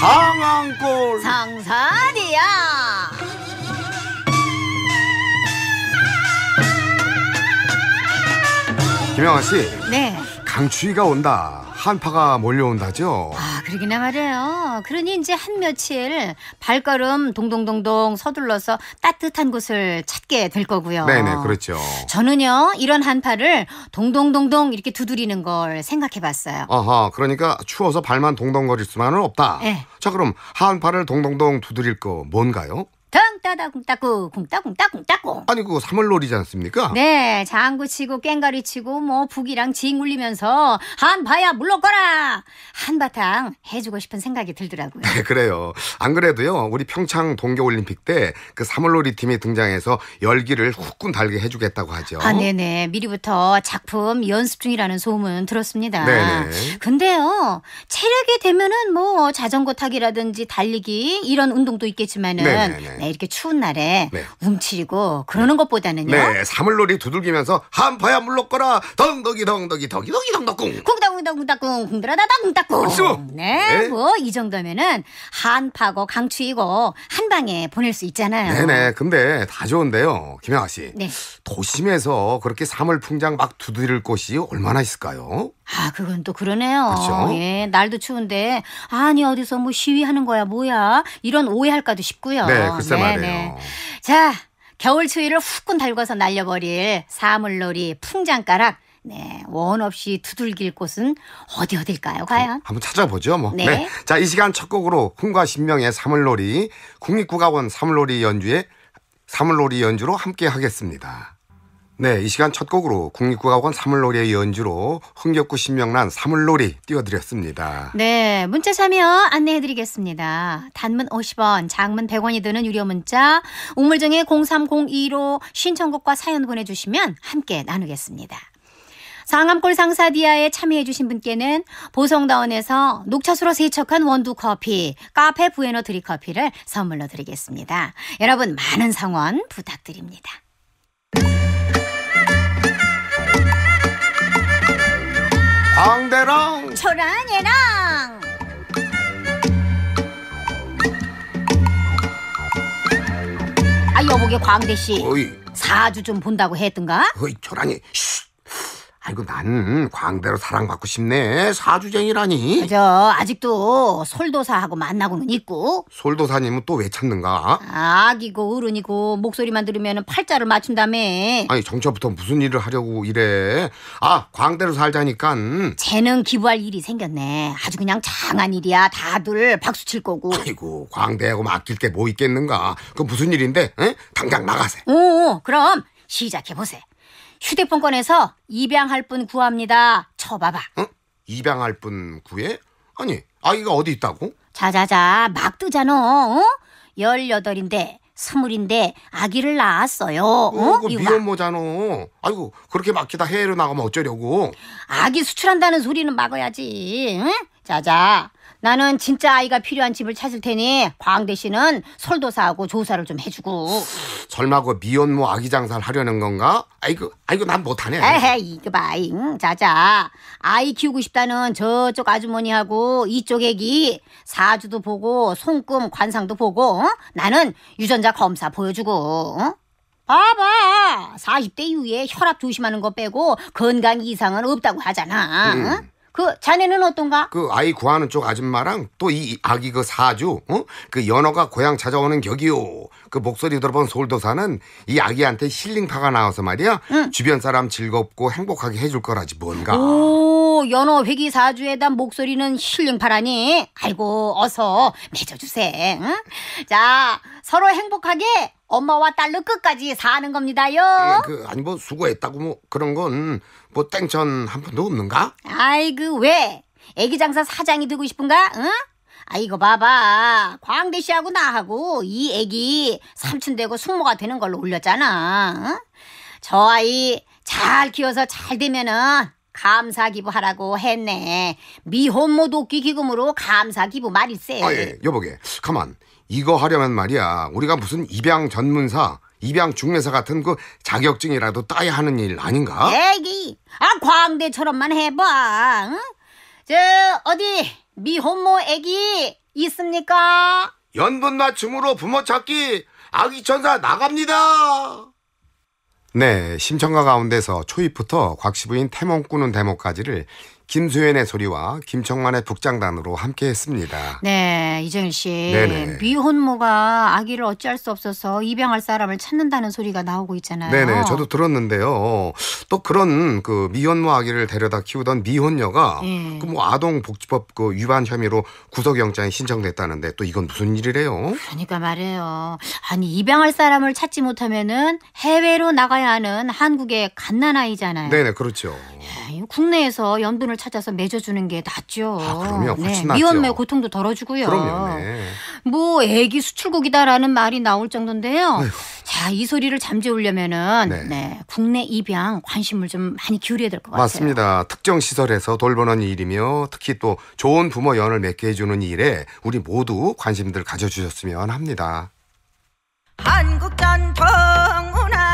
방황골 상산이야 김영아 씨네 강추위가 온다 한파가 몰려온다죠 아... 그러기나 말이에요. 그러니 이제 한 며칠 발걸음 동동동동 서둘러서 따뜻한 곳을 찾게 될 거고요. 네네, 그렇죠. 저는요, 이런 한파를 동동동동 이렇게 두드리는 걸 생각해 봤어요. 아하, 그러니까 추워서 발만 동동거릴 수만은 없다. 네. 자, 그럼 한파를 동동동 두드릴 거 뭔가요? 덩따다 쿵따꾸 쿵따쿵따 쿵따꾸 아니 그거 사물놀이지 않습니까? 네 장구 치고 꽹가리 치고 뭐 북이랑 징 울리면서 한바야 물러거라 한바탕 해주고 싶은 생각이 들더라고요 네, 그래요 안 그래도요 우리 평창 동계올림픽 때 그 사물놀이 팀이 등장해서 열기를 후끈 달게 해주겠다고 하죠 아 네네 미리부터 작품 연습 중이라는 소문 들었습니다 네네 근데요 체력이 되면은 뭐 자전거 타기라든지 달리기 이런 운동도 있겠지만은 네네네. 네, 이렇게 추운 날에 네. 움츠리고 그러는 것보다는요. 네, 사물놀이 두들기면서 한파야 물렀거라 덩덕이 덩덕이 덩덕이 덩덕궁. 쿵당쿵당쿵당쿵 쿵드라다당쿵따꿍. 네, 네. 뭐 이 정도면은 한파고 강추이고 한 방에 보낼 수 있잖아요. 네네. 네. 근데 다 좋은데요, 김영아 씨. 네. 도심에서 그렇게 사물풍장 막 두드릴 곳이 얼마나 있을까요? 아, 그건 또 그러네요. 그렇죠? 예, 날도 추운데 아니 어디서 뭐 시위하는 거야 뭐야 이런 오해할까도 싶고요. 네, 글쎄 네 말이에요. 자, 겨울 추위를 후끈 달궈서 날려버릴 사물놀이 풍장가락. 네, 원 없이 두들길 곳은 어디 어딜까요, 과연? 음, 한번 찾아보죠, 뭐. 네. 네. 자, 이 시간 첫 곡으로 흥과 신명의 사물놀이, 국립국악원 사물놀이 연주의 사물놀이 연주로 함께 하겠습니다. 네, 이 시간 첫 곡으로 국립국악원 사물놀이의 연주로 흥겹고 신명난 사물놀이 띄워드렸습니다. 네, 문자 참여 안내해드리겠습니다. 단문 50원, 장문 100원이 드는 유료 문자 우물정의 0302로 신청곡과 사연 보내주시면 함께 나누겠습니다. 상암골 상사디아에 참여해주신 분께는 보성다운에서 녹차수로 세척한 원두 커피, 카페 부에노 드리 커피를 선물로 드리겠습니다. 여러분 많은 성원 부탁드립니다. 강대랑 저랑 얘랑 아 여보게 광대씨 사주 좀 본다고 했던가? 어이 저랑이 씨. 아이고 난 광대로 사랑받고 싶네 사주쟁이라니 저 아직도 솔도사하고 만나고는 있고 솔도사님은 또 왜 찾는가 아기고 어른이고 목소리만 들으면 팔자를 맞춘다며 아니 정처부터 무슨 일을 하려고 이래 아 광대로 살자니까 재능 기부할 일이 생겼네 아주 그냥 장한 일이야 다들 박수 칠 거고 아이고 광대하고 맡길 게 뭐 있겠는가 그 무슨 일인데 에? 당장 나가세 오 어, 어, 그럼 시작해보세 휴대폰 꺼내서 입양할 분 구합니다. 쳐봐봐. 응? 어? 입양할 분 구해? 아니, 아이가 어디 있다고? 자자자, 막 뜨잖아. 어? 18인데, 2 0인데 아기를 낳았어요. 어? 그 미혼모잖아. 아이고, 그렇게 막히다 해외로 나가면 어쩌려고. 아기 수출한다는 소리는 막아야지. 응? 자자. 나는 진짜 아이가 필요한 집을 찾을 테니 광대 씨는 설도사하고 조사를 좀 해주고. 설마그 미혼모 뭐 아기 장사를 하려는 건가? 아이고, 아이고 난 못하네. 에헤, 이거 봐, 잉. 자자. 아이 키우고 싶다는 저쪽 아주머니하고 이쪽 애기 사주도 보고 손금 관상도 보고 어? 나는 유전자 검사 보여주고. 어? 봐봐. 40대 이후에 혈압 조심하는 거 빼고 건강 이상은 없다고 하잖아. 응? 어? 음. 그 자네는 어떤가? 그 아이 구하는 쪽 아줌마랑 또 이 아기 그 사주, 어? 그 연어가 고향 찾아오는 격이요. 그 목소리 들어본 솔도사는 이 아기한테 힐링파가 나와서 말이야. 응. 주변 사람 즐겁고 행복하게 해줄 거라지 뭔가. 오, 연어 회기 사주에 대한 목소리는 힐링파라니. 아이고, 어서 맺어주세. 응? 자, 서로 행복하게 엄마와 딸로 끝까지 사는 겁니다요. 예, 그 아니 뭐 수고했다고 뭐 그런 건뭐 땡전 한 번도 없는가? 아이고 왜? 애기 장사 사장이 되고 싶은가? 응? 아 이거 봐봐 광대 씨하고 나하고 이 애기 삼촌 되고 숙모가 되는 걸로 올렸잖아. 응? 저 아이 잘 키워서 잘 되면은 감사 기부하라고 했네. 미혼모 돕기 기금으로 감사 기부 말일세. 아, 예, 여보게. 가만. 이거 하려면 말이야. 우리가 무슨 입양 전문사, 입양 중매사 같은 그 자격증이라도 따야 하는 일 아닌가? 애기, 아 광대처럼만 해봐. 응? 저 어디 미혼모 애기 있습니까? 연분 맞춤으로 부모 찾기 아기 천사 나갑니다. 네, 심청가 가운데서 초입부터 곽시부인 태몽꾸는 대목까지를 김수현의 소리와 김청만의 북장단으로 함께 했습니다. 네, 이정일 씨. 네네. 미혼모가 아기를 어찌할 수 없어서 입양할 사람을 찾는다는 소리가 나오고 있잖아요. 네네, 저도 들었는데요. 또 그런 그 미혼모 아기를 데려다 키우던 미혼녀가 네. 예. 그뭐 아동복지법 그 위반 혐의로 구속영장이 신청됐다는데 또 이건 무슨 일이래요? 그러니까 말이에요. 아니, 입양할 사람을 찾지 못하면은 해외로 나가야 하는 한국의 갓난아이잖아요. 네네, 그렇죠. 예, 국내에서 연두을 사람을 찾아서 맺어주는 게 낫죠. 아, 그럼요. 훨씬 네. 낫죠. 미혼매 고통도 덜어주고요. 그럼요. 네. 뭐 애기 수출국이다라는 말이 나올 정도인데요. 어휴. 자, 이 소리를 잠재우려면은 네. 네. 국내 입양 관심을 좀 많이 기울여야 될 것 같아요. 맞습니다. 특정 시설에서 돌보는 일이며 특히 또 좋은 부모 연을 맺게 해주는 일에 우리 모두 관심들 가져주셨으면 합니다. 한국 전통 문화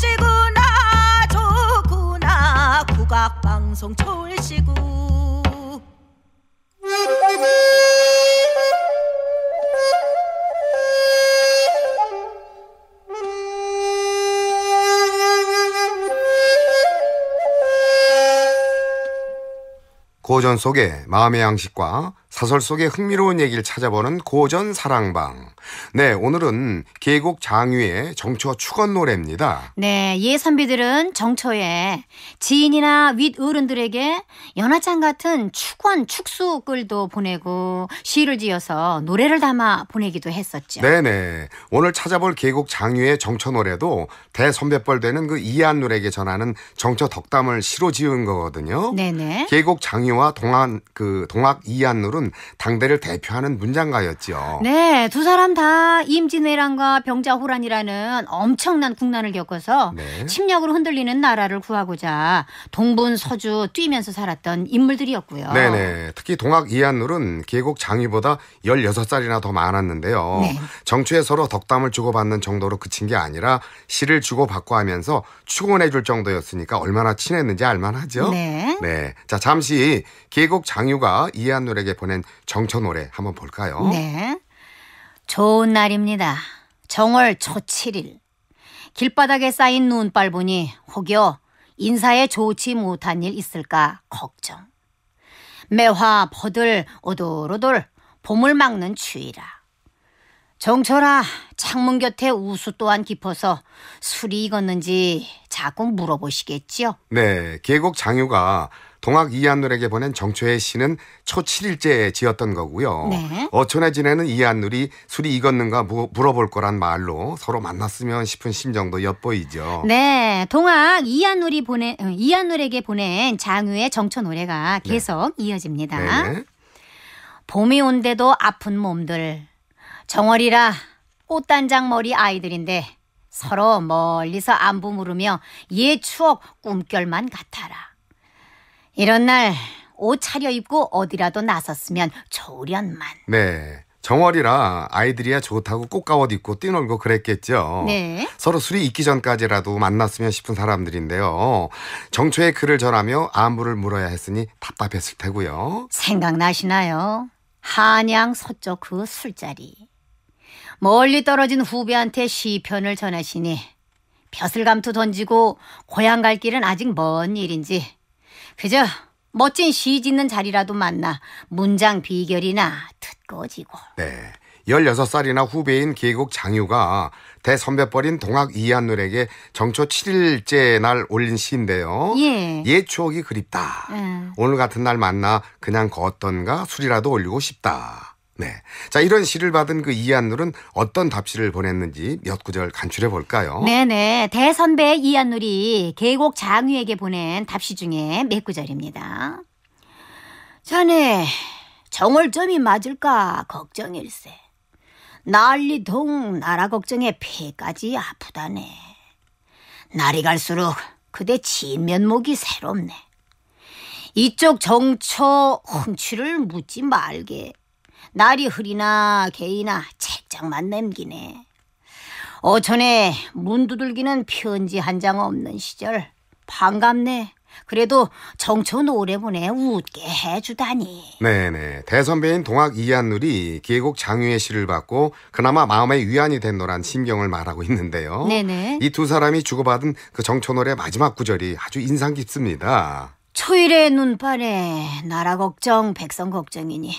쫄시구나 좋구나 국악방송 쫄시구 고전 속에 마음의 양식과 사설 속의 흥미로운 얘기를 찾아보는 고전 사랑방. 네, 오늘은 계곡 장유의 정처 축원 노래입니다. 네, 예 선비들은 정처에 지인이나 윗 어른들에게 연하장 같은 축원 축수글도 보내고 시를 지어서 노래를 담아 보내기도 했었죠. 네, 네. 오늘 찾아볼 계곡 장유의 정처 노래도 대선배뻘 되는 그 이한누에게 전하는 정처 덕담을 시로 지은 거거든요. 네, 네. 계곡 장유와 동안 그 동학 이한누는 당대를 대표하는 문장가였죠. 네, 두 사람 다 임진왜란과 병자호란이라는 엄청난 국난을 겪어서 네. 침략으로 흔들리는 나라를 구하고자 동분 서주 뛰면서 살았던 인물들이었고요. 네네. 특히 동학 이한룰은 계곡 장유보다 16살이나 더 많았는데요. 네. 정치에 서로 덕담을 주고받는 정도로 그친 게 아니라 시를 주고받고 하면서 추원해줄 정도였으니까 얼마나 친했는지 알만하죠. 네. 네. 자, 잠시 계곡 장유가 이한룰에게 보낸 있정철 노래 한번 볼까요? 네. 좋은 날입니다. 정월 초7일 길바닥에 쌓인 눈발 보니 혹여 인사에 좋지 못한 일 있을까 걱정. 매화 버들 오돌오돌 봄을 막는 추위라. 정철아 창문 곁에 우수 또한 깊어서 술이 익었는지 자꾸 물어보시겠지요. 네, 계곡 장유가 동학 이한눌에게 보낸 정초의 시는 초 7일째 지었던 거고요. 네. 어촌에 지내는 이한눌이 술이 익었는가 물어볼 거란 말로 서로 만났으면 싶은 심정도 엿보이죠. 네. 동학 이한눌이 보내 어, 이한눌에게 보낸 장유의 정초 노래가 네. 계속 네. 이어집니다. 네. 봄이 온데도 아픈 몸들 정월이라 꽃단장 머리 아이들인데 서로 멀리서 안부 물으며 옛 추억 꿈결만 같아라. 이런 날 옷 차려입고 어디라도 나섰으면 좋으련만. 네. 정월이라 아이들이야 좋다고 꽃가옷 입고 뛰놀고 그랬겠죠. 네. 서로 술이 익기 전까지라도 만났으면 싶은 사람들인데요. 정초에 글을 전하며 안부를 물어야 했으니 답답했을 테고요. 생각나시나요? 한양 서쪽 그 술자리. 멀리 떨어진 후배한테 시편을 전하시니 벼슬감투 던지고 고향 갈 길은 아직 먼 일인지 그저 멋진 시 짓는 자리라도 만나 문장 비결이나 듣고지고. 네. 16살이나 후배인 계곡 장유가 대선배뻘인 동학 이한눌에게 정초 7일째 날 올린 시인데요. 예. 옛 추억이 그립다. 음. 오늘 같은 날 만나 그냥 걷던가 술이라도 올리고 싶다. 네. 자, 이런 시를 받은 그 이한눌은 어떤 답시를 보냈는지 몇 구절 간추려 볼까요? 네네. 네. 대선배 이한눌이 계곡 장유에게 보낸 답시 중에 몇 구절입니다. 자네, 정월점이 맞을까 걱정일세. 난리동 나라 걱정에 폐까지 아프다네. 날이 갈수록 그대 진면목이 새롭네. 이쪽 정처 홍취를 묻지 말게. 날이 흐리나 개이나 책장만 남기네. 어촌에 문 두들기는 편지 한 장 없는 시절 반갑네. 그래도 정초 노래보내 웃게 해주다니. 네네. 대선배인 동학 이한누리 계곡 장유의 시를 받고 그나마 마음의 위안이 된 노란 심경을 말하고 있는데요. 네네. 이 두 사람이 주고받은 그 정초 노래 마지막 구절이 아주 인상 깊습니다. 초일의 눈발에 나라 걱정 백성 걱정이니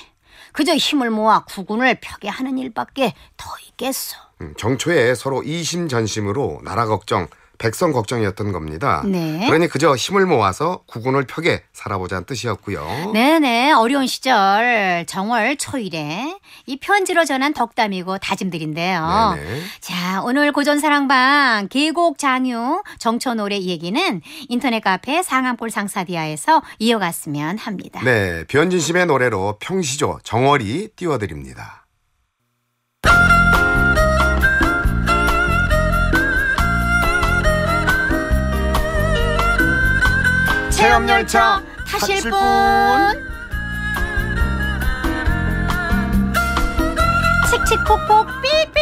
그저 힘을 모아 국군을 펴게 하는 일밖에 더있겠소 음, 정초에 서로 이심전심으로 나라 걱정, 백성 걱정이었던 겁니다. 네. 그러니 그저 힘을 모아서 국군을 펴게 살아보자는 뜻이었고요. 네네 네. 어려운 시절 정월 초일에 이 편지로 전한 덕담이고 다짐들인데요. 네네. 네. 자 오늘 고전 사랑방 계곡 장유 정초 노래 얘기는 인터넷 카페 상암골 상사디아에서 이어갔으면 합니다. 네 변진심의 노래로 평시조 정월이 띄워드립니다. 체험열차 타실 분 칙칙폭폭 삐삐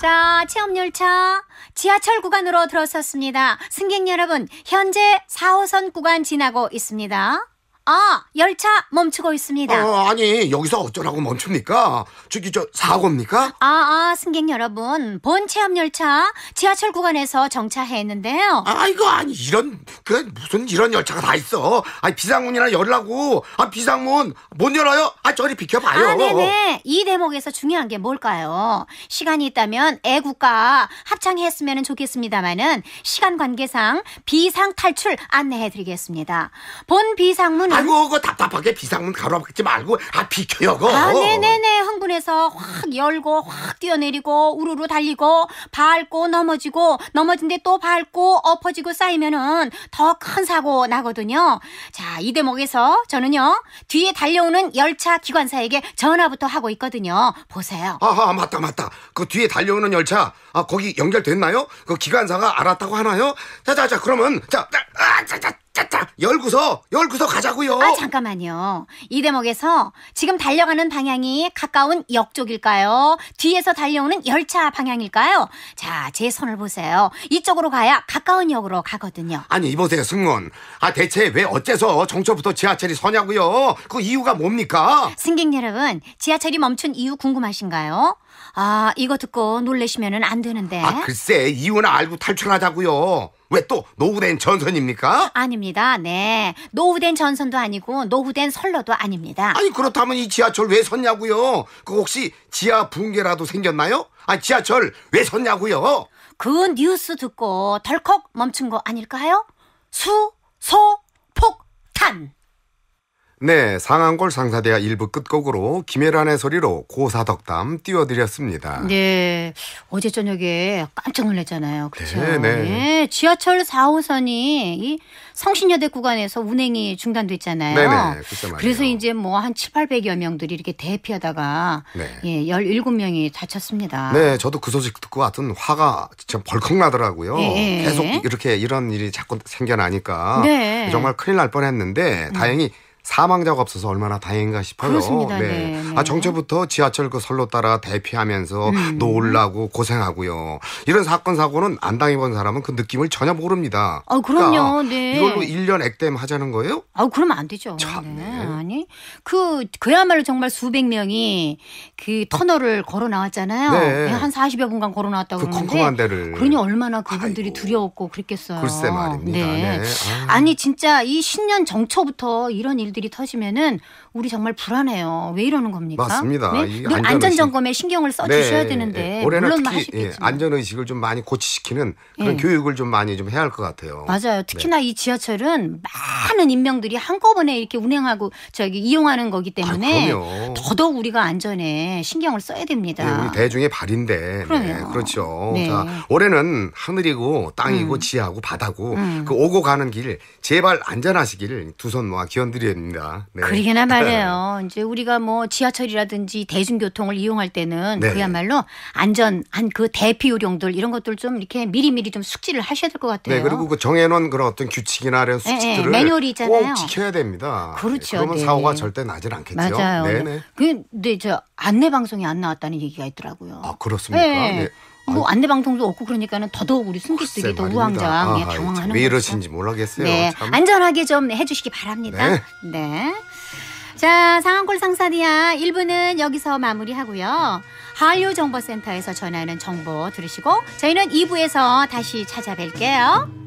자 체험열차 지하철 구간으로 들어섰습니다 승객 여러분 현재 4호선 구간 지나고 있습니다 아, 열차 멈추고 있습니다. 어, 아니 여기서 어쩌라고 멈춥니까? 저기 저 사고입니까? 아, 아, 승객 여러분. 본 체험 열차 지하철 구간에서 정차했는데요. 아 이거 아니 이런 그 무슨 이런 열차가 다 있어. 아 비상문이나 열라고. 아 비상문 못 열어요? 아 저리 비켜봐요. 아, 네네. 이 대목에서 중요한 게 뭘까요? 시간이 있다면 애국가 합창했으면 좋겠습니다만은 시간 관계상 비상 탈출 안내해드리겠습니다. 본 비상문 아이고 그 답답하게 비상문 가로막지 말고 아 비켜요 그. 아 네네네 흥분해서 확 열고 확 뛰어내리고 우르르 달리고 밟고 넘어지고 넘어진데 또 밟고 엎어지고 쌓이면은 더 큰 사고 나거든요. 자이 대목에서 저는요 뒤에 달려오는 열차 기관사에게 전화부터 하고 있거든요. 보세요. 아하 맞다 맞다 그 뒤에 달려오는 열차 아 거기 연결됐나요? 그 기관사가 알았다고 하나요? 자자자 그러면 자, 자, 아, 자, 자 짜짜 열구서 열구서 가자고요. 아 잠깐만요. 이 대목에서 지금 달려가는 방향이 가까운 역 쪽일까요? 뒤에서 달려오는 열차 방향일까요? 자, 제 손을 보세요. 이쪽으로 가야 가까운 역으로 가거든요. 아니 이보세요 승무원. 아 대체 왜 어째서 정초부터 지하철이 서냐고요? 그 이유가 뭡니까? 승객 여러분, 지하철이 멈춘 이유 궁금하신가요? 아, 이거 듣고 놀래시면안 되는데. 아, 글쎄, 이유는 알고 탈출하자고요. 왜 또 노후된 전선입니까? 아닙니다. 네. 노후된 전선도 아니고 노후된 선로도 아닙니다. 아니, 그렇다면 이 지하철 왜 섰냐고요? 그 혹시 지하 붕괴라도 생겼나요? 아, 지하철 왜 섰냐고요? 그 뉴스 듣고 덜컥 멈춘 거 아닐까요? 수, 소, 폭, 탄. 네, 상한골 상사대가 일부 끝곡으로 김혜란의 소리로 고사덕담 띄워드렸습니다. 네, 어제 저녁에 깜짝 놀랐잖아요. 그렇죠? 네, 네. 네, 지하철 4호선이 이 성신여대 구간에서 운행이 중단됐잖아요. 네네, 그쵸, 그렇죠, 그래서 이제 뭐 한 7, 800여 명들이 이렇게 대피하다가 네. 예, 17명이 다쳤습니다. 네, 저도 그 소식 듣고 왔던 화가 진짜 벌컥 나더라고요. 네. 계속 이렇게 이런 일이 자꾸 생겨나니까 네. 정말 큰일 날 뻔했는데 다행히 음. 사망자가 없어서 얼마나 다행인가 싶어요. 그렇습니다. 네. 네. 네. 아 정체부터 지하철 그 선로 따라 대피하면서 음. 놀라고 고생하고요. 이런 사건 사고는 안 당해본 사람은 그 느낌을 전혀 모릅니다. 아 그럼요. 그러니까 네. 이걸로 1년 액땜 하자는 거예요? 아 그러면 안 되죠. 참. 네. 네. 아니 그 그야말로 정말 수백 명이 그 터널을 아. 걸어 나왔잖아요. 네. 네 한 40여 분간 걸어 나왔다고 그 그러는데 컴컴한 데를. 그러니 얼마나 그분들이 아이고. 두려웠고 그랬겠어요. 글쎄 말입니다. 네. 아. 아니 진짜 이 신년 정초부터 이런 일 일들이 터지면은 우리 정말 불안해요. 왜 이러는 겁니까? 맞습니다. 네? 늘 안전 점검에 신경을 써 주셔야 네. 되는데 예, 올해는 특히 예, 안전 의식을 좀 많이 고치시키는 그런 예. 교육을 좀 많이 좀 해야 할 것 같아요. 맞아요. 네. 특히나 네. 이 지하철은 많은 인명들이 한꺼번에 이렇게 운행하고 저기 이용하는 거기 아, 때문에 아, 더더욱 우리가 안전에 신경을 써야 됩니다. 예, 우리 대중의 발인데 네, 그렇죠. 네. 자, 올해는 하늘이고 땅이고 음. 지하고 바다고 음. 그 오고 가는 길 제발 안전하시길두 손 모아 기원드립니다. 아니다 네. 그러게나 네. 말이에요. 이제 우리가 뭐 지하철이라든지 대중교통을 이용할 때는 네. 그야말로 안전 한그 대피 요령들 이런 것들 좀 이렇게 미리미리 좀 숙지를 하셔야 될 것 같아요. 네, 그리고 그 정해놓은 그런 어떤 규칙이나 이런 수칙들을 예, 예, 네, 매뉴얼이 있잖아요. 꼭 지켜야 됩니다. 네, 그렇죠. 그러면 네. 사고가 절대 나질 않겠죠. 맞아요. 네네. 그, 근데 저 안내 방송이 안 나왔다는 얘기가 있더라고요. 아 그렇습니까? 예. 네. 뭐 안내 방송도 없고 그러니까는 더더욱 우리 승기 씨도 더 우왕좌왕 예, 당황하는 왜 이러신지 모르겠어요. 네, 참. 안전하게 좀 해주시기 바랍니다. 네. 네. 자, 상한골 상사리아 1부는 여기서 마무리하고요. 한류 정보센터에서 전하는 정보 들으시고 저희는 2부에서 다시 찾아뵐게요.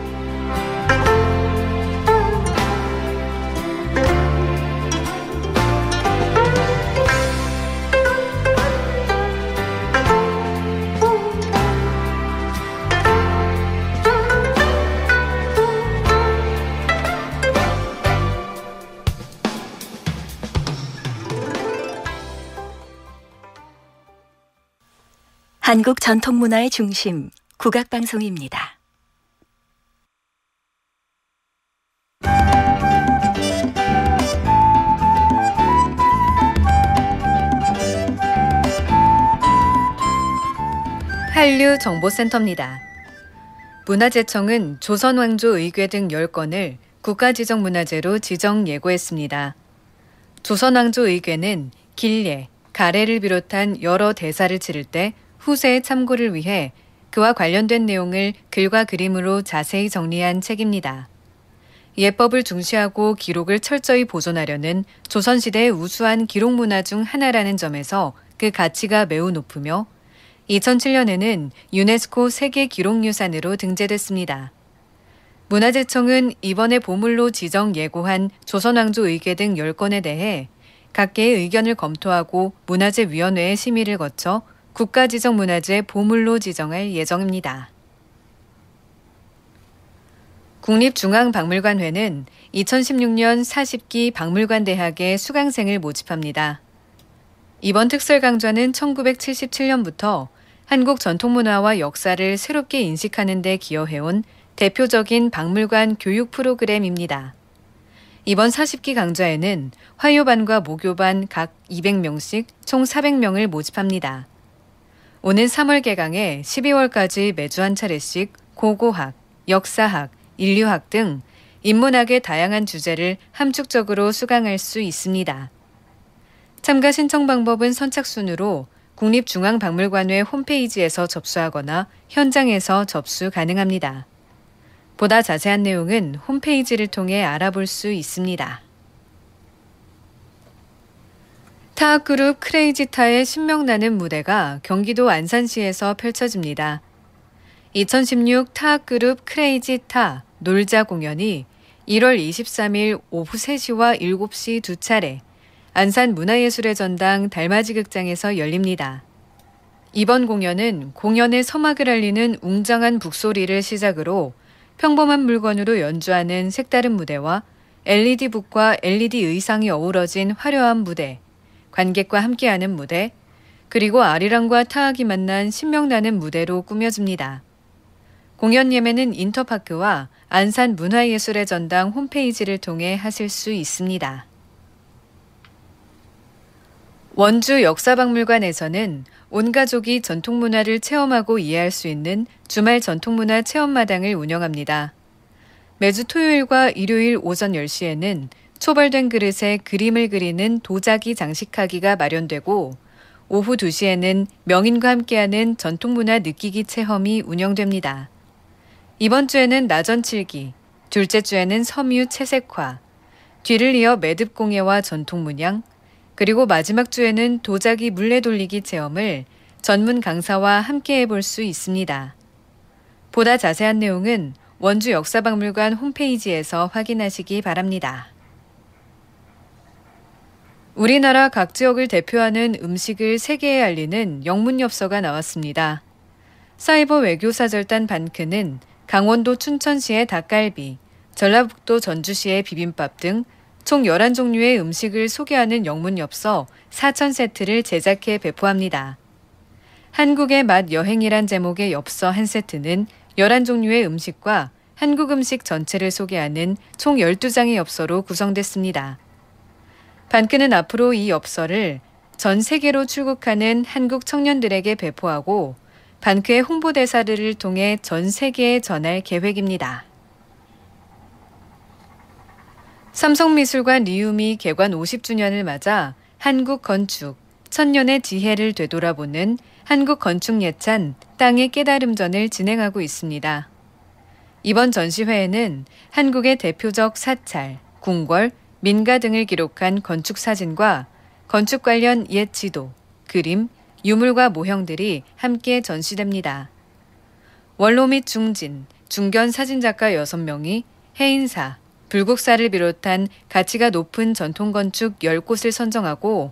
한국 전통 문화의 중심 국악 방송입니다. 한류 정보센터입니다. 문화재청은 조선왕조 의궤 등 10건을 국가지정문화재로 지정 예고했습니다. 조선왕조 의궤는 길례, 가래를 비롯한 여러 대사를 치를 때 후세의 참고를 위해 그와 관련된 내용을 글과 그림으로 자세히 정리한 책입니다. 예법을 중시하고 기록을 철저히 보존하려는 조선시대의 우수한 기록 문화 중 하나라는 점에서 그 가치가 매우 높으며 2007년에는 유네스코 세계 기록유산으로 등재됐습니다. 문화재청은 이번에 보물로 지정 예고한 조선왕조 의궤 등 10건에 대해 각계의 의견을 검토하고 문화재위원회의 심의를 거쳐 국가지정문화재 보물로 지정할 예정입니다. 국립중앙박물관회는 2016년 40기 박물관대학의 수강생을 모집합니다. 이번 특설강좌는 1977년부터 한국 전통문화와 역사를 새롭게 인식하는 데 기여해온 대표적인 박물관 교육 프로그램입니다. 이번 40기 강좌에는 화요반과 목요반 각 200명씩 총 400명을 모집합니다. 오는 3월 개강에 12월까지 매주 한 차례씩 고고학, 역사학, 인류학 등 인문학의 다양한 주제를 함축적으로 수강할 수 있습니다. 참가 신청 방법은 선착순으로 국립중앙박물관의 홈페이지에서 접수하거나 현장에서 접수 가능합니다. 보다 자세한 내용은 홈페이지를 통해 알아볼 수 있습니다. 스타 그룹 크레이지타의 신명나는 무대가 경기도 안산시에서 펼쳐집니다. 2016 타 그룹 크레이지타 놀자 공연이 1월 23일 오후 3시와 7시 두 차례 안산 문화예술의 전당 달맞이 극장에서 열립니다. 이번 공연은 공연의 서막을 알리는 웅장한 북소리를 시작으로 평범한 물건으로 연주하는 색다른 무대와 LED 북과 LED 의상이 어우러진 화려한 무대, 관객과 함께하는 무대, 그리고 아리랑과 타악이 만난 신명나는 무대로 꾸며집니다. 공연 예매는 인터파크와 안산 문화예술의 전당 홈페이지를 통해 하실 수 있습니다. 원주 역사박물관에서는 온 가족이 전통문화를 체험하고 이해할 수 있는 주말 전통문화 체험마당을 운영합니다. 매주 토요일과 일요일 오전 10시에는 초벌된 그릇에 그림을 그리는 도자기 장식하기가 마련되고 오후 2시에는 명인과 함께하는 전통문화 느끼기 체험이 운영됩니다. 이번 주에는 나전칠기, 둘째 주에는 섬유 채색화, 뒤를 이어 매듭공예와 전통문양, 그리고 마지막 주에는 도자기 물레 돌리기 체험을 전문 강사와 함께 해볼 수 있습니다. 보다 자세한 내용은 원주 역사박물관 홈페이지에서 확인하시기 바랍니다. 우리나라 각 지역을 대표하는 음식을 세계에 알리는 영문엽서가 나왔습니다. 사이버 외교사절단 반크는 강원도 춘천시의 닭갈비, 전라북도 전주시의 비빔밥 등 총 11종류의 음식을 소개하는 영문엽서 4,000세트를 제작해 배포합니다. 한국의 맛 여행이란 제목의 엽서 한 세트는 11종류의 음식과 한국 음식 전체를 소개하는 총 12장의 엽서로 구성됐습니다. 반크는 앞으로 이 엽서를 전 세계로 출국하는 한국 청년들에게 배포하고 반크의 홍보대사들을 통해 전 세계에 전할 계획입니다. 삼성미술관 리움이 개관 50주년을 맞아 한국 건축, 천년의 지혜를 되돌아보는 한국 건축 예찬 땅의 깨달음전을 진행하고 있습니다. 이번 전시회에는 한국의 대표적 사찰, 궁궐, 민가 등을 기록한 건축 사진과 건축 관련 옛 지도, 그림, 유물과 모형들이 함께 전시됩니다. 원로 및 중진, 중견 사진작가 6명이 해인사, 불국사를 비롯한 가치가 높은 전통 건축 10곳을 선정하고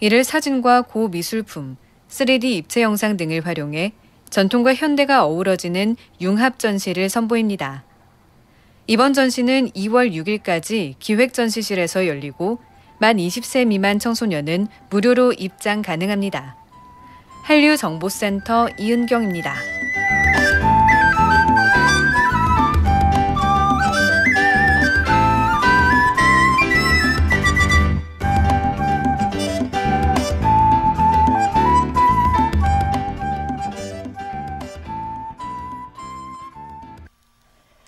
이를 사진과 고미술품, 3D 입체 영상 등을 활용해 전통과 현대가 어우러지는 융합 전시를 선보입니다. 이번 전시는 2월 6일까지 기획전시실에서 열리고 만 20세 미만 청소년은 무료로 입장 가능합니다. 한류정보센터 이은경입니다.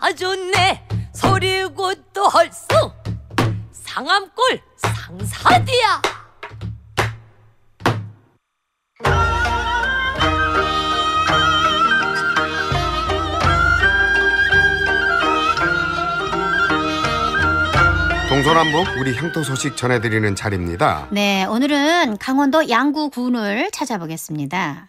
아주 네 소리고 또 헐수 상암골 상사디야 동서남북 우리 향토 소식 전해드리는 자리입니다. 네, 오늘은 강원도 양구군을 찾아보겠습니다.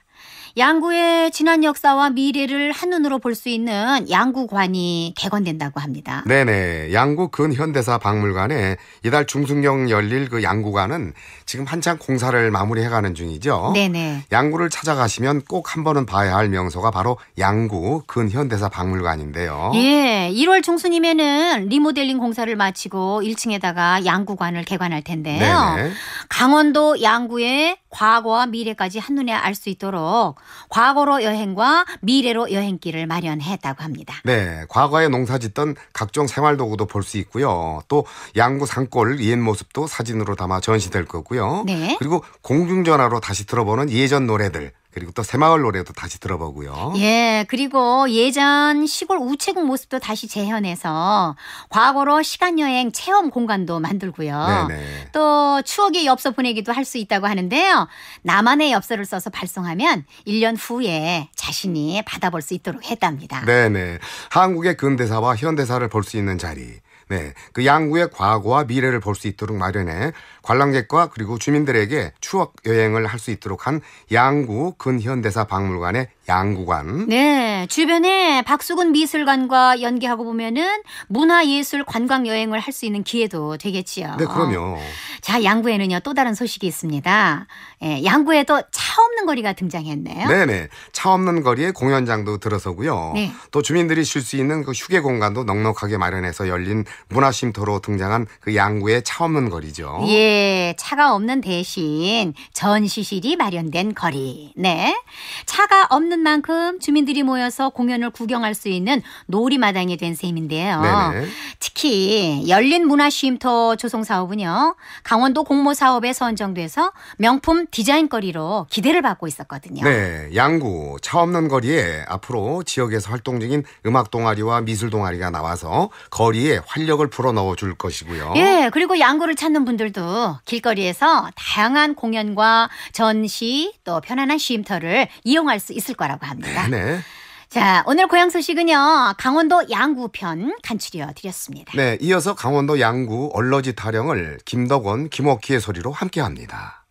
양구의 지난 역사와 미래를 한눈으로 볼 수 있는 양구관이 개관된다고 합니다. 네네. 양구 근현대사 박물관에 이달 중순경 열릴 그 양구관은 지금 한창 공사를 마무리해가는 중이죠. 네네. 양구를 찾아가시면 꼭 한 번은 봐야 할 명소가 바로 양구 근현대사 박물관인데요. 예. 1월 중순이면은 리모델링 공사를 마치고 1층에다가 양구관을 개관할 텐데요. 네네. 강원도 양구에 과거와 미래까지 한눈에 알 수 있도록 과거로 여행과 미래로 여행길을 마련했다고 합니다. 네, 과거에 농사짓던 각종 생활도구도 볼 수 있고요. 또 양구 산골 옛 모습도 사진으로 담아 전시될 거고요. 네. 그리고 공중전화로 다시 들어보는 예전 노래들 그리고 또 새마을 노래도 다시 들어보고요. 예, 그리고 예전 시골 우체국 모습도 다시 재현해서 과거로 시간 여행 체험 공간도 만들고요. 네네. 또 추억의 엽서 보내기도 할 수 있다고 하는데요. 나만의 엽서를 써서 발송하면 1년 후에 자신이 받아볼 수 있도록 했답니다. 네네. 한국의 근대사와 현대사를 볼 수 있는 자리. 네, 그 양구의 과거와 미래를 볼 수 있도록 마련해 관람객과 그리고 주민들에게 추억 여행을 할 수 있도록 한 양구 근현대사 박물관의 양구관. 네. 주변에 박수근 미술관과 연계하고 보면은 문화예술 관광 여행을 할 수 있는 기회도 되겠지요. 네, 그럼요. 자, 양구에는요, 또 다른 소식이 있습니다. 예, 양구에 또차 없는 거리가 등장했네요. 네네. 차 없는 거리에 공연장도 들어서고요. 네. 또 주민들이 쉴 수 있는 그 휴게 공간도 넉넉하게 마련해서 열린 문화쉼터로 등장한 그 양구의 차 없는 거리죠. 예. 차가 없는 대신 전시실이 마련된 거리. 네. 차가 없는 없는 만큼 주민들이 모여서 공연을 구경할 수 있는 놀이마당이 된 셈인데요. 네네. 특히 열린 문화쉼터 조성 사업은요. 강원도 공모 사업에 선정돼서 명품 디자인거리로 기대를 받고 있었거든요. 네, 양구 차없는 거리에 앞으로 지역에서 활동 중인 음악 동아리와 미술 동아리가 나와서 거리에 활력을 불어넣어 줄 것이고요. 예, 그리고 양구를 찾는 분들도 길거리에서 다양한 공연과 전시 또 편안한 쉼터를 이용할 수 있을 것 같아요. 거라고 합니다. 네, 네. 자, 오늘 고향 소식은요. 강원도 양구편 간추려 드렸습니다. 네, 이어서 강원도 양구 얼러지 타령을 김덕원, 김옥희의 소리로 함께 합니다.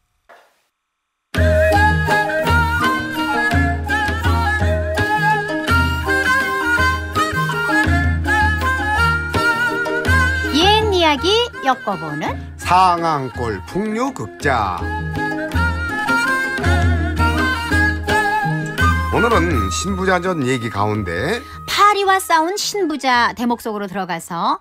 옛 이야기 엮어보는 상황골 풍류극장 오늘은 신부자전 얘기 가운데 파리와 싸운 신부자 대목 속으로 들어가서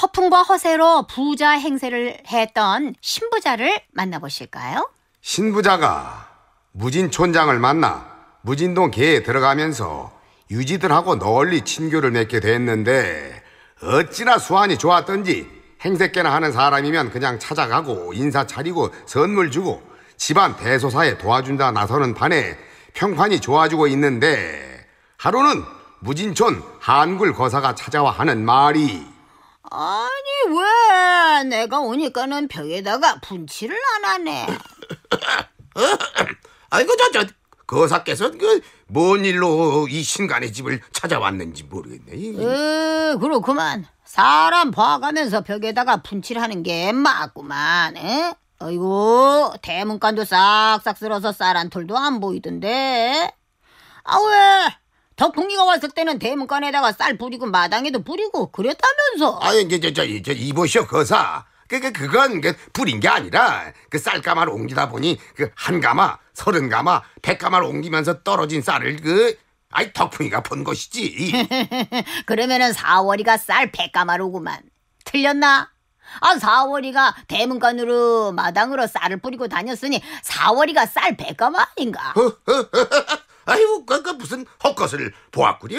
허풍과 허세로 부자 행세를 했던 신부자를 만나보실까요? 신부자가 무진촌장을 만나 무진동 계에 들어가면서 유지들하고 널리 친교를 맺게 됐는데 어찌나 수완이 좋았던지 행색계나 하는 사람이면 그냥 찾아가고 인사 차리고 선물 주고 집안 대소사에 도와준다 나서는 반에 평판이 좋아지고 있는데 하루는 무진촌 한글 거사가 찾아와 하는 말이 아니 왜 내가 오니까는 벽에다가 분칠을 안 하네 아이고 저저 거사께서 그뭔 일로 이 신간의 집을 찾아왔는지 모르겠네 으, 그렇구만 사람 봐가면서 벽에다가 분칠하는 게 맞구만 에? 아이고 대문간도 싹싹 쓸어서 쌀 한 톨도 안 보이던데. 아, 왜? 덕풍이가 왔을 때는 대문간에다가 쌀 뿌리고 마당에도 뿌리고 그랬다면서. 아, 이제, 저, 저, 저, 이보시오, 거사. 그, 그, 그건, 그, 뿌린 게 아니라, 그 쌀가마를 옮기다 보니, 그, 한 가마, 서른 가마, 백 가마를 옮기면서 떨어진 쌀을, 그, 아이, 덕풍이가 본 것이지. 그러면은 사월이가 쌀 백 가마로구만. 틀렸나? 아, 사월이가 대문간으로 마당으로 쌀을 뿌리고 다녔으니 사월이가 쌀백가아인가 아이고, 그까 그러니까 무슨 헛것을 보았구려.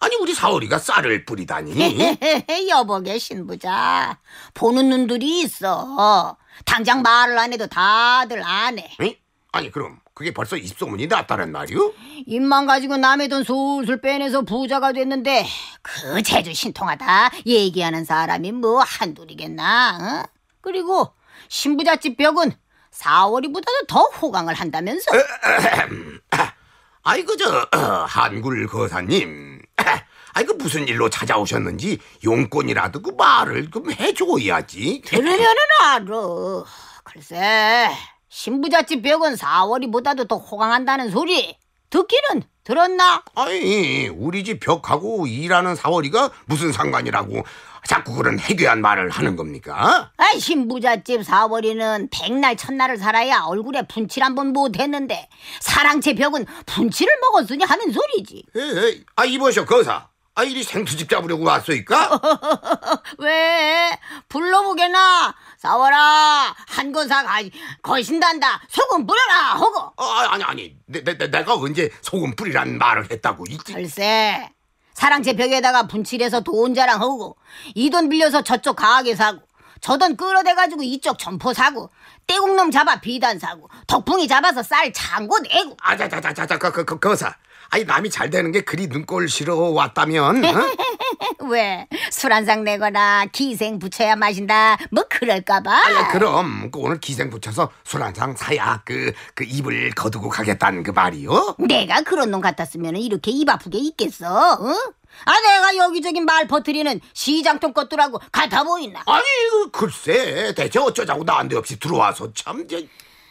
아니, 우리 사월이가 쌀을 뿌리다니. 여보게 신부자. 보는 눈들이 있어. 당장 말을 안 해도 다들 안 해. 에 아니, 그럼 그게 벌써 입소문이 났다는 말이오? 입만 가지고 남의 돈 술술 빼내서 부자가 됐는데 그 재주 신통하다 얘기하는 사람이 뭐 한둘이겠나? 어? 그리고 신부잣집 벽은 4월이보다도 더 호강을 한다면서? 아이고 저 한굴 거사님 아이고 그 무슨 일로 찾아오셨는지 용건이라도 그 말을 좀 해줘야지 들으면은 알아 글쎄 신부잣집 벽은 4월이보다도 더 호강한다는 소리 듣기는 들었나? 아니 우리 집 벽하고 일하는 4월이가 무슨 상관이라고 자꾸 그런 해괴한 말을 하는 겁니까? 아 신부잣집 4월이는 백날 첫날을 살아야 얼굴에 분칠 한번 못했는데 사랑채 벽은 분칠을 먹었으니 하는 소리지 에이, 아 이보셔 거사 아, 이리 생수집 잡으려고 왔소이까? 왜? 불러보게나? 싸워라. 한 건사 가, 거신단다. 소금 뿌려라. 허거. 아, 아니, 아니. 내, 내, 내가 언제 소금 뿌리란 말을 했다고. 있지? 글쎄. 사랑채 벽에다가 분칠해서 돈 자랑하고, 이 돈 빌려서 저쪽 가게 사고, 저 돈 끌어대가지고 이쪽 점포 사고, 떼국놈 잡아 비단 사고, 덕풍이 잡아서 쌀 창고 내고. 아자자자자자, 그, 그, 그, 거사. 아니 남이 잘 되는 게 그리 눈꼴 싫어 왔다면 어? 왜? 술 한 상 내거나 기생 붙여야 마신다 뭐 그럴까봐? 아니, 그럼 그 오늘 기생 붙여서술 한 상 사야 그, 그 입을 거두고 가겠다는 그 말이요? 내가 그런 놈 같았으면 이렇게 입 아프게 있겠어? 응? 어? 아 내가 여기저기 말퍼트리는 시장통 것들하고 같아 보이나? 아니 글쎄 대체 어쩌자고 나한테 없이 들어와서 참... 저...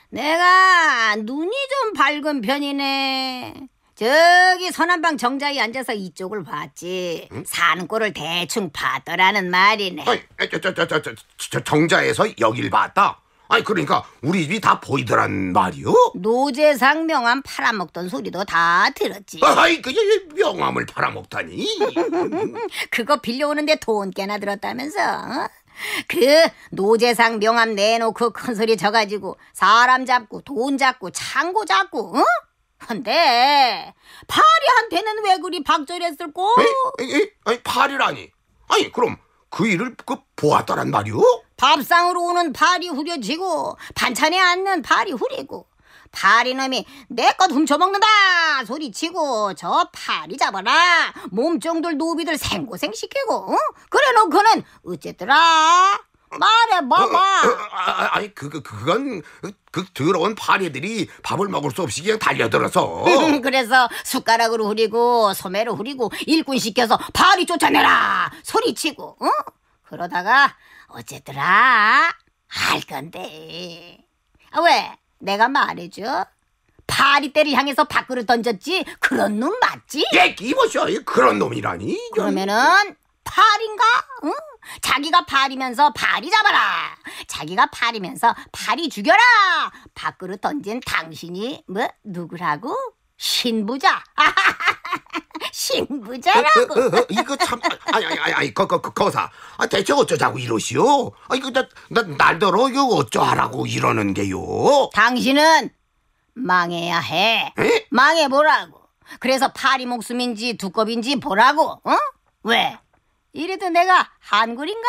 내가 눈이 좀 밝은 편이네. 저기 서남방 정자에 앉아서 이쪽을 봤지. 사는 꼴을 대충 봤더라는 말이네. 아이, 저, 저, 저, 저, 저, 정자에서 여길 봤다. 아니 그러니까 우리 집이 다 보이더란 말이오 노재상 명함 팔아먹던 소리도 다 들었지. 아, 아이 그 명함을 팔아먹다니. 그거 빌려오는데 돈 꽤나 들었다면서. 어? 그 노재상 명함 내놓고 큰 소리 져가지고 사람 잡고 돈 잡고 창고 잡고. 어? 근데 파리한테는 왜 그리 박절했을꼬? 아니 파리라니 아니 그럼 그 일을 그 보았다란 말이오? 밥상으로 오는 파리 후려지고 반찬에 앉는 파리 후리고 파리놈이 내것 훔쳐먹는다 소리치고 저 파리 잡아라 몸종들 노비들 생고생시키고 어? 그래놓고는 어쨌더라 말해 어, 어, 봐봐. 어, 아, 아, 아, 아니 그, 그 그건 그, 그 더러운 파리들이 밥을 먹을 수 없이 그냥 달려들어서. 음, 그래서 숟가락으로 후리고 소매로 후리고 일꾼 시켜서 파리 쫓아내라 소리치고. 어? 그러다가 어쨌더라 할 건데. 아, 왜? 내가 말해줘. 파리떼를 향해서 밖으로 던졌지 그런 놈 맞지? 예, 이보셔 그런 놈이라니. 그러면은 팔인가? 응? 자기가 팔이면서 발이 잡아라. 자기가 팔이면서 발이 죽여라. 밖으로 던진 당신이 뭐 누구라고? 신부자. 신부자라고. 어, 어, 어, 어, 이거 참, 아이아이아이 아니, 거, 거, 거, 거사. 아, 대체 어쩌자고 이러시오? 아, 이거, 나, 나, 날더러, 이거 어쩌라고 이러는 게요? 당신은 망해야 해. 에? 망해보라고. 그래서 파리 목숨인지 두껍인지 보라고, 어? 왜? 이래도 내가 한글인가?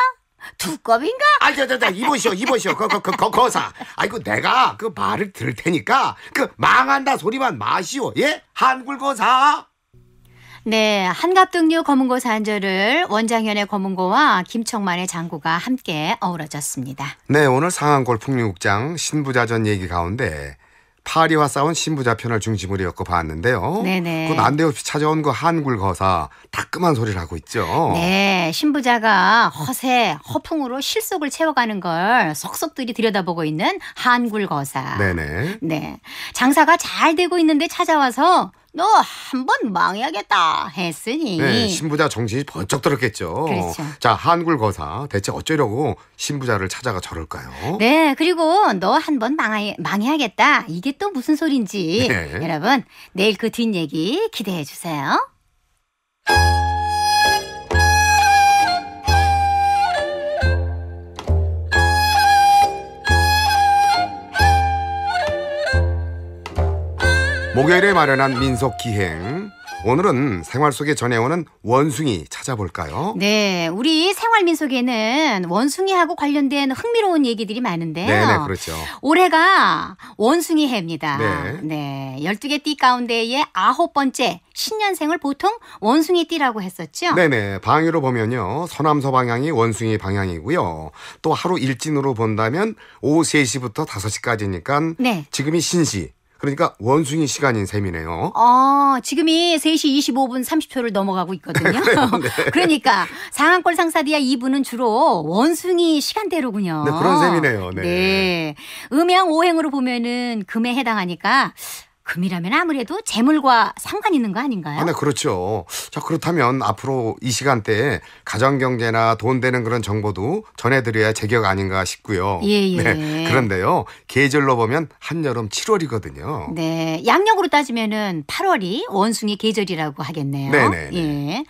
두껍인가? 아, 저, 저, 저, 이보시오, 이보시오. 거, 거, 거, 거사. 아이고, 내가 그 말을 들을 테니까 그 망한다 소리만 마시오. 예? 한글 거사. 네, 한갑등류 검은고 산절을 원장현의 검은고와 김청만의 장구가 함께 어우러졌습니다. 네, 오늘 상암 골풍류국장 신부자전 얘기 가운데 파리와 싸운 신부자 편을 중심으로 엮어 봤는데요. 네네. 그 난데없이 찾아온 그 한굴 거사 따끔한 소리를 하고 있죠. 네, 신부자가 허세, 허풍으로 실속을 채워가는 걸 속속들이 들여다보고 있는 한굴 거사. 네네. 네, 장사가 잘 되고 있는데 찾아와서 너한번 망해야겠다 했으니 네, 신부자 정신이 번쩍 들었겠죠. 그렇죠. 자, 한굴 거사 대체 어쩌려고 신부자를 찾아가 저럴까요? 네, 그리고 너 한 번 망해, 야겠다 이게 또 무슨 소린지 네. 여러분 내일 그 뒷얘기 기대해 주세요. 목요일에 마련한 민속 기행. 오늘은 생활 속에 전해오는 원숭이 찾아볼까요? 네, 우리 생활 민속에는 원숭이하고 관련된 흥미로운 얘기들이 많은데요. 네, 네 그렇죠. 올해가 원숭이 해입니다. 네. 네, 12개 띠 가운데의 아홉 번째 신년생을 보통 원숭이 띠라고 했었죠? 네네. 네. 방위로 보면요. 서남서 방향이 원숭이 방향이고요. 또 하루 일진으로 본다면 오후 3시부터 5시까지니까 네. 지금이 신시, 그러니까 원숭이 시간인 셈이네요. 어, 지금이 3시 25분 30초를 넘어가고 있거든요. 네. 네. 그러니까 상한골 상사디아 2부는 주로 원숭이 시간대로군요. 네, 그런 셈이네요. 네. 네. 음양 오행으로 보면은 금에 해당하니까 금이라면 아무래도 재물과 상관 있는 거 아닌가요? 아, 네, 그렇죠. 자, 그렇다면 앞으로 이 시간대에 가정경제나 돈 되는 그런 정보도 전해드려야 제격 아닌가 싶고요. 예, 예. 네, 그런데요, 계절로 보면 한여름 7월이거든요. 네, 양력으로 따지면은 8월이 원숭이 계절이라고 하겠네요. 네네. 네, 네. 예.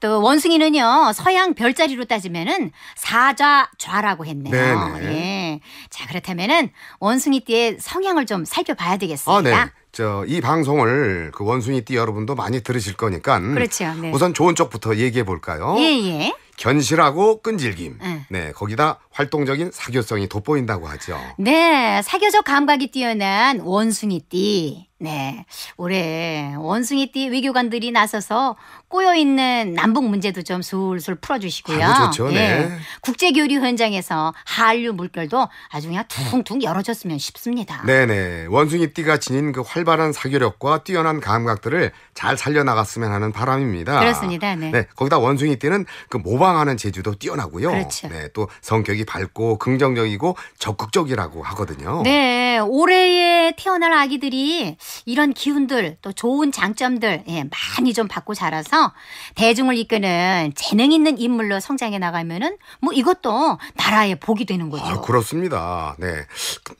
또 원숭이는요, 서양 별자리로 따지면은 사자좌라고 했네요. 네네. 네. 예. 자, 그렇다면은 원숭이띠의 성향을 좀 살펴봐야 되겠습니다. 아, 네. 저이 방송을 그 원숭이 띠 여러분도 많이 들으실 거니까 그렇죠. 네. 우선 좋은 쪽부터 얘기해 볼까요? 예예. 예. 견실하고 끈질김. 예. 네, 거기다 활동적인 사교성이 돋보인다고 하죠. 네, 사교적 감각이 뛰어난 원숭이띠. 네, 올해 원숭이띠 외교관들이 나서서 꼬여 있는 남북 문제도 좀 술술 풀어주시고요. 아, 좋죠, 네. 네. 예, 국제 교류 현장에서 한류 물결도 아주 그냥 퉁퉁 열어줬으면 싶습니다. 네네, 원숭이띠가 지닌 그 활발한 사교력과 뛰어난 감각들을 잘 살려나갔으면 하는 바람입니다. 그렇습니다. 네. 네 거기다 원숭이띠는 그 모방하는 재주도 뛰어나고요. 그렇죠. 네, 또 성격이 밝고 긍정적이고 적극적이라고 하거든요. 네, 올해에 태어날 아기들이 이런 기운들 또 좋은 장점들 예, 많이 좀 받고 자라서 대중을 이끄는 재능 있는 인물로 성장해 나가면은 뭐 이것도 나라의 복이 되는 아, 거죠. 아, 그렇습니다. 네,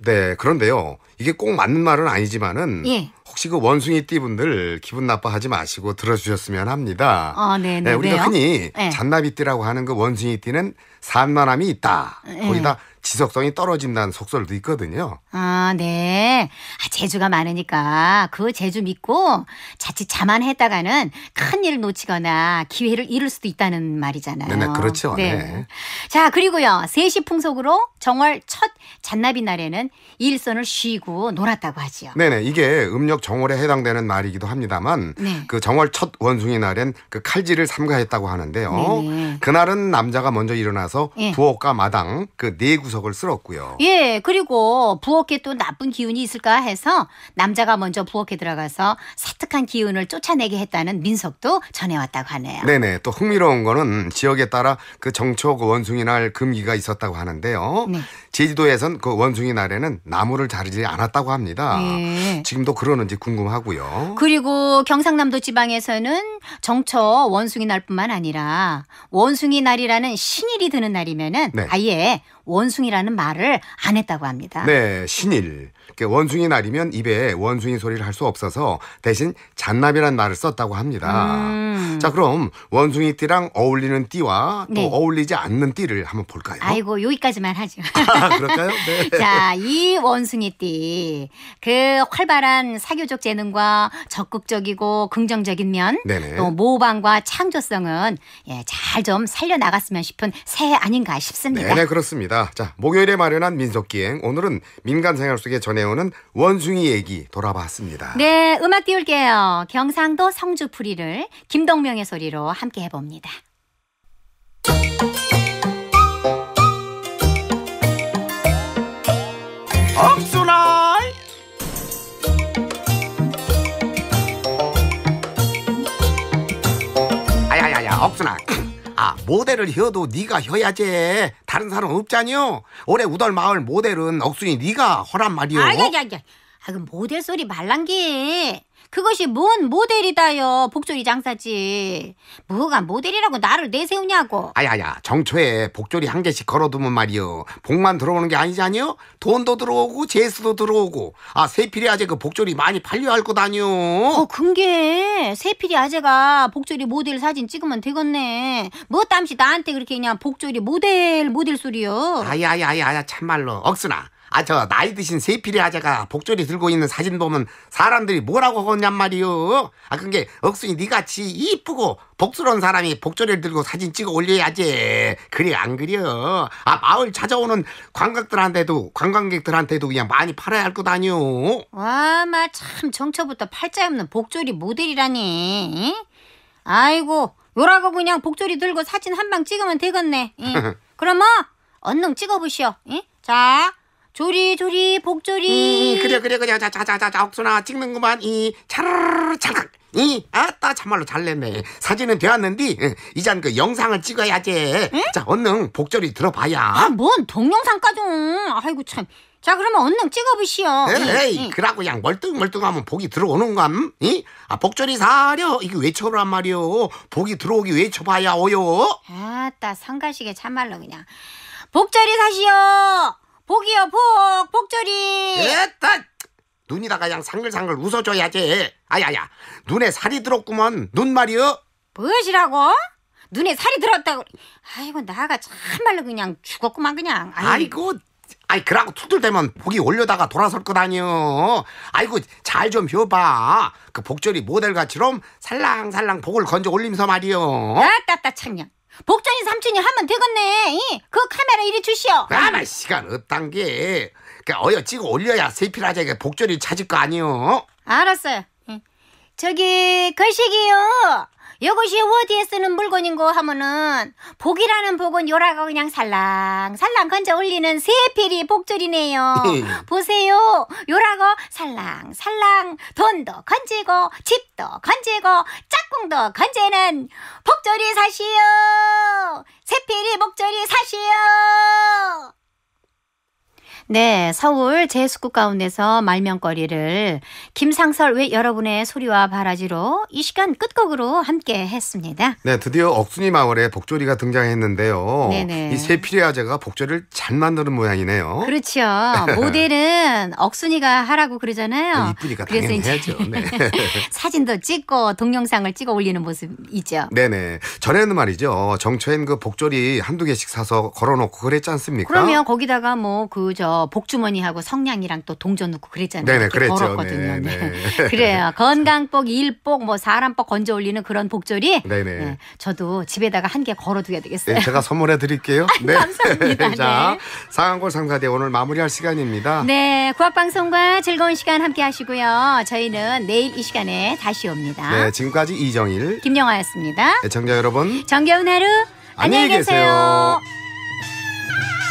네 그런데요, 이게 꼭 맞는 말은 아니지만은. 예. 혹시 그 원숭이 띠분들 기분 나빠하지 마시고 들어주셨으면 합니다. 어, 네, 네, 우리가 흔히 네. 잔나비 띠라고 하는 그 원숭이 띠는 산만함이 있다. 네. 거기다 지속성이 떨어진다는 속설도 있거든요. 아, 네. 아, 재주가 많으니까 그 재주 믿고 자칫 자만했다가는 큰 일을 놓치거나 기회를 잃을 수도 있다는 말이잖아요. 네네, 그렇죠. 네. 네. 자, 그리고요. 세시 풍속으로 정월 첫 잔나비 날에는 일선을 쉬고 놀았다고 하지요. 네네, 이게 음력 정월에 해당되는 말이기도 합니다만 네. 그 정월 첫 원숭이 날엔 그 칼질을 삼가했다고 하는데요. 네네. 그날은 남자가 먼저 일어나서 네. 부엌과 마당 그 내구 네 구석을 쓸었고요. 예, 그리고 부엌에 또 나쁜 기운이 있을까 해서 남자가 먼저 부엌에 들어가서 사특한 기운을 쫓아내게 했다는 민속도 전해왔다고 하네요. 네네. 또 흥미로운 거는 지역에 따라 그 정초고 그 원숭이 날 금기가 있었다고 하는데요. 네. 제주도에선 그 원숭이 날에는 나무를 자르지 않았다고 합니다. 예. 지금도 그러는지 궁금하고요. 그리고 경상남도 지방에서는 정초 원숭이 날뿐만 아니라 원숭이 날이라는 신일이 드는 날이면은 네. 아예 원숭이라는 말을 안 했다고 합니다. 네, 신일. 원숭이 날이면 입에 원숭이 소리를 할 수 없어서 대신 잔나비란 말을 썼다고 합니다. 음. 자, 그럼 원숭이 띠랑 어울리는 띠와 또 네. 어울리지 않는 띠를 한번 볼까요? 아이고, 여기까지만 하죠. 아, 그럴까요? 네. 자, 이 원숭이 띠. 그 활발한 사교적 재능과 적극적이고 긍정적인 면, 네네. 또 모방과 창조성은 예, 잘좀 살려나갔으면 싶은 새 아닌가 싶습니다. 네, 네 그렇습니다. 있습니다. 자, 목요일에 마련한 민속기행. 오늘은 민간생활 속에 전해오는 원숭이 얘기 돌아봤습니다. 네, 음악 띄울게요. 경상도 성주풀이를 김동명의 소리로 함께 해봅니다. 억순아! 아야야야, 억순아! 아 모델을 혀도 네가 혀야지 다른 사람 없잖요 올해 우덜마을 모델은 억순이 네가 허란 말이오 아이야야야 아그 모델 소리 말랑게 그것이 뭔 모델이다요. 복조리 장사지. 뭐가 모델이라고 나를 내세우냐고. 아야야, 정초에 복조리 한 개씩 걸어두면 말이요. 복만 들어오는 게 아니잖요. 지 돈도 들어오고 재수도 들어오고. 아, 세필이 아재 그 복조리 많이 팔려 할거 다녀. 어, 근게 세필이 아재가 복조리 모델 사진 찍으면 되겠네. 뭐 땀시 나한테 그렇게 그냥 복조리 모델 모델 소리요. 아야야야야 참말로 억순아. 아저 나이 드신 세필이 아재가 복조리 들고 있는 사진 보면 사람들이 뭐라고 하냔 말이요. 아 그게 억순이 니같이 네 이쁘고 복스러운 사람이 복조리를 들고 사진 찍어 올려야지. 그래 안 그려. 아 마을 찾아오는 관광들한테도 관광객들한테도 그냥 많이 팔아야 할 것 아니오. 와 마 참 정처부터 팔자 없는 복조리 모델이라니. 아이고 요라고 그냥 복조리 들고 사진 한 방 찍으면 되겠네. 응. 그럼 뭐언른 찍어보시오. 응? 자. 조리 조리 복조리. 음, 음 그래 그래 그래 자 자 자 자 옥순아 찍는구만 이 차르르 찰칵 이 아따 참말로 잘 냈네 사진은 되었는데 이젠 그 영상을 찍어야지 응? 자 얼른 복조리 들어봐야 아 뭔 동영상까지 아이고 참. 자 그러면 얼른 찍어보시오. 에이, 그러고 양 멀뚱멀뚱하면 복이 들어오는감. 이? 아 복조리 사려 이게 외쳐란 보 말이오. 복이 들어오기 외쳐봐야 오요. 아따 상가시게 참말로 그냥 복조리 사시오. 복이요 복 복조리 됐다 눈이다 가냥 상글상글 웃어줘야지 아야야 눈에 살이 들었구먼 눈 말이여 무엇이라고? 눈에 살이 들었다고 아이고 나가 참말로 그냥 죽었구만 그냥 아이고, 아이고. 아이 그러고 툭툭대면 복이 올려다가 돌아설 것 아니여. 아이고 잘좀 휘어봐. 그 복절이 모델 같이롬 살랑살랑 복을 건져 올리면서 말이여. 아따따 창녕. 복전이 삼촌이 하면 되겠네. 그 카메라 이리 주시오. 아나 시간 없단 게. 그러니까 어여 찍어 올려야 세필하자 이게 복전이 찾을 거 아니오. 알았어요. 예. 저기 거시기요. 이것이 어디에 쓰는 물건인고 하면은 복이라는 복은 요라고 그냥 살랑살랑 건져 올리는 세필이 복줄이네요. 보세요. 요라고 살랑살랑 돈도 건지고 집도 건지고 짝꿍도 건지는 복줄이 사시오. 세필이 복줄이 사시오. 네, 서울 제수국 가운데서 말명거리를 김상설 왜 여러분의 소리와 바라지로 이 시간 끝곡으로 함께 했습니다. 네, 드디어 억순이 마을에 복조리가 등장했는데요. 이세필의아재가 복조리를 잘 만드는 모양이네요. 그렇죠. 모델은 억순이가 하라고 그러잖아요. 아, 이쁘니까 당연히 해야죠. 네. 사진도 찍고 동영상을 찍어 올리는 모습이죠. 네네. 전에는 말이죠. 정처엔 그 복조리 한두 개씩 사서 걸어놓고 그랬지 않습니까? 그러면 거기다가 뭐 그저 복주머니하고 성냥이랑 또 동전 넣고 그랬잖아요. 네네, 그랬죠. 걸었거든요. 네, 네. 네. 그래요. 건강복, 일복, 뭐 사람복 건져 올리는 그런 복절이 네네. 네. 네, 저도 집에다가 한 개 걸어두게 되겠어요. 제가 선물해 드릴게요. 네. 감사합니다. 자, 상한골 상사대 오늘 마무리할 시간입니다. 네, 구합방송과 즐거운 시간 함께 하시고요. 저희는 내일 이 시간에 다시 옵니다. 네, 지금까지 이정일, 김영아였습니다 애청자 여러분, 정겨운 하루 안녕히 계세요. 계세요.